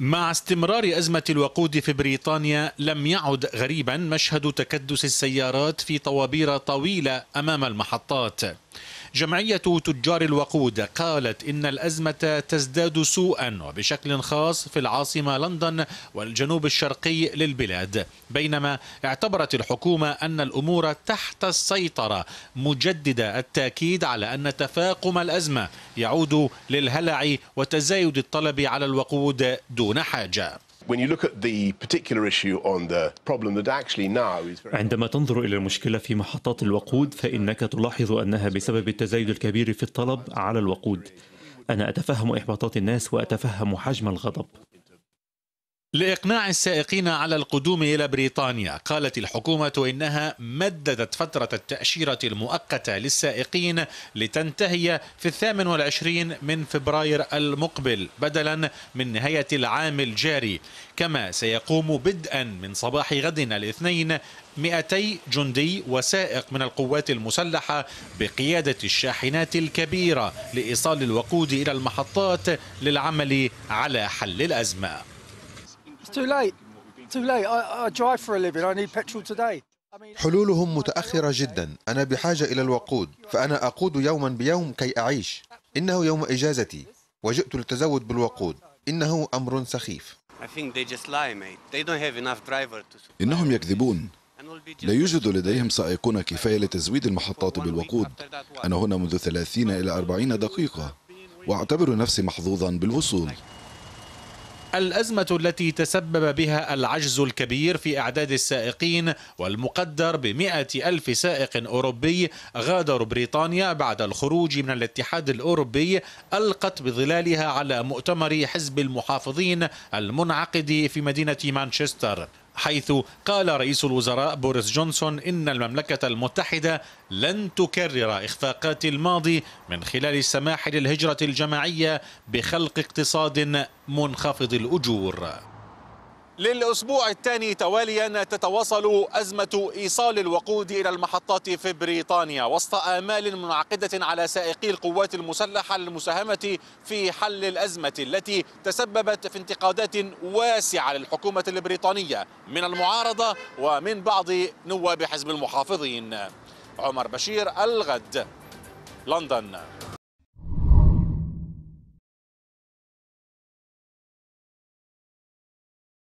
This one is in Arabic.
مع استمرار أزمة الوقود في بريطانيا لم يعد غريبا مشهد تكدس السيارات في طوابير طويلة أمام المحطات جمعية تجار الوقود قالت إن الأزمة تزداد سوءا وبشكل خاص في العاصمة لندن والجنوب الشرقي للبلاد بينما اعتبرت الحكومة أن الأمور تحت السيطرة مجددة التأكيد على أن تفاقم الأزمة يعود للهلع وتزايد الطلب على الوقود دون حاجة عندما تنظر إلى المشكلة في محطات الوقود فإنك تلاحظ أنها بسبب التزايد الكبير في الطلب على الوقود أنا أتفهم إحباطات الناس وأتفهم حجم الغضب لإقناع السائقين على القدوم إلى بريطانيا قالت الحكومة إنها مددت فترة التأشيرة المؤقتة للسائقين لتنتهي في الثامن والعشرين من فبراير المقبل بدلا من نهاية العام الجاري كما سيقوم بدءا من صباح غد الاثنين 200 جندي وسائق من القوات المسلحة بقيادة الشاحنات الكبيرة لإيصال الوقود إلى المحطات للعمل على حل الأزمة حلولهم متأخرة جدا أنا بحاجة إلى الوقود فأنا أقود يوما بيوم كي أعيش إنه يوم إجازتي وجئت للتزود بالوقود إنه أمر سخيف إنهم يكذبون لا يوجد لديهم سائقون كفاية لتزويد المحطات بالوقود أنا هنا منذ 30 إلى 40 دقيقة وأعتبر نفسي محظوظا بالوصول الأزمة التي تسبب بها العجز الكبير في أعداد السائقين والمقدر بمئة ألف سائق أوروبي غادروا بريطانيا بعد الخروج من الاتحاد الأوروبي ألقت بظلالها على مؤتمر حزب المحافظين المنعقد في مدينة مانشستر حيث قال رئيس الوزراء بوريس جونسون إن المملكة المتحدة لن تكرر إخفاقات الماضي من خلال السماح للهجرة الجماعية بخلق اقتصاد منخفض الأجور للأسبوع الثاني تواليا تتواصل أزمة إيصال الوقود إلى المحطات في بريطانيا وسط آمال منعقدة على سائقي القوات المسلحة للمساهمة في حل الأزمة التي تسببت في انتقادات واسعة للحكومة البريطانية من المعارضة ومن بعض نواب حزب المحافظين عمر بشير الغد لندن